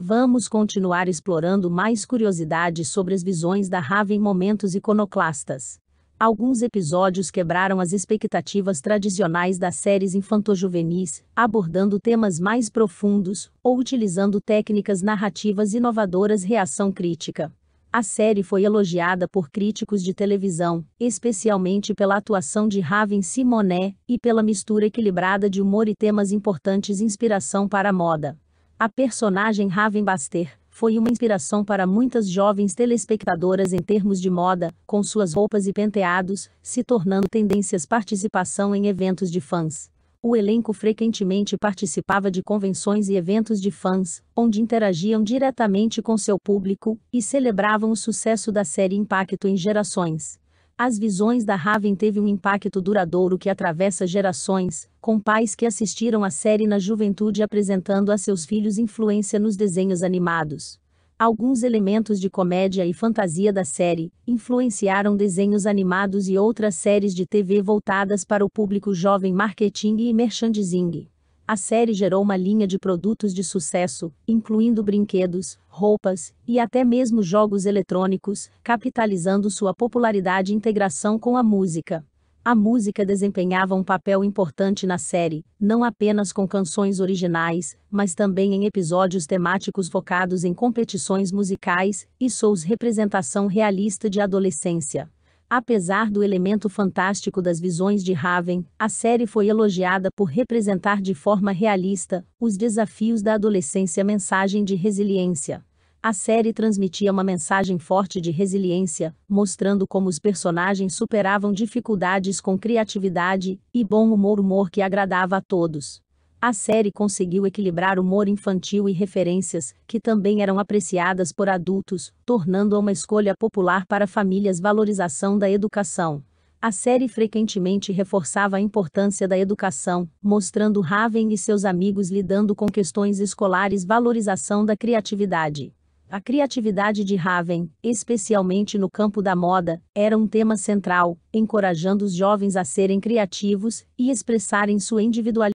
Vamos continuar explorando mais curiosidades sobre as visões da Rave em momentos iconoclastas. Alguns episódios quebraram as expectativas tradicionais das séries infantojuvenis, abordando temas mais profundos ou utilizando técnicas narrativas inovadoras reação crítica. A série foi elogiada por críticos de televisão, especialmente pela atuação de Raven Simonet e pela mistura equilibrada de humor e temas importantes inspiração para a moda. A personagem Raven Baster foi uma inspiração para muitas jovens telespectadoras em termos de moda, com suas roupas e penteados, se tornando tendências participação em eventos de fãs. O elenco frequentemente participava de convenções e eventos de fãs, onde interagiam diretamente com seu público e celebravam o sucesso da série Impacto em Gerações. As visões da Raven teve um impacto duradouro que atravessa gerações, com pais que assistiram à série na juventude apresentando a seus filhos influência nos desenhos animados. Alguns elementos de comédia e fantasia da série influenciaram desenhos animados e outras séries de TV voltadas para o público jovem marketing e merchandising. A série gerou uma linha de produtos de sucesso, incluindo brinquedos, roupas e até mesmo jogos eletrônicos, capitalizando sua popularidade e integração com a música. A música desempenhava um papel importante na série, não apenas com canções originais, mas também em episódios temáticos focados em competições musicais e shows, representação realista de adolescência. Apesar do elemento fantástico das visões de Raven, a série foi elogiada por representar de forma realista os desafios da adolescência mensagem de resiliência. A série transmitia uma mensagem forte de resiliência, mostrando como os personagens superavam dificuldades com criatividade e bom humor, humor que agradava a todos. A série conseguiu equilibrar humor infantil e referências, que também eram apreciadas por adultos, tornando-a uma escolha popular para famílias valorização da educação. A série frequentemente reforçava a importância da educação, mostrando Raven e seus amigos lidando com questões escolares valorização da criatividade. A criatividade de Raven, especialmente no campo da moda, era um tema central, encorajando os jovens a serem criativos e expressarem sua individualidade.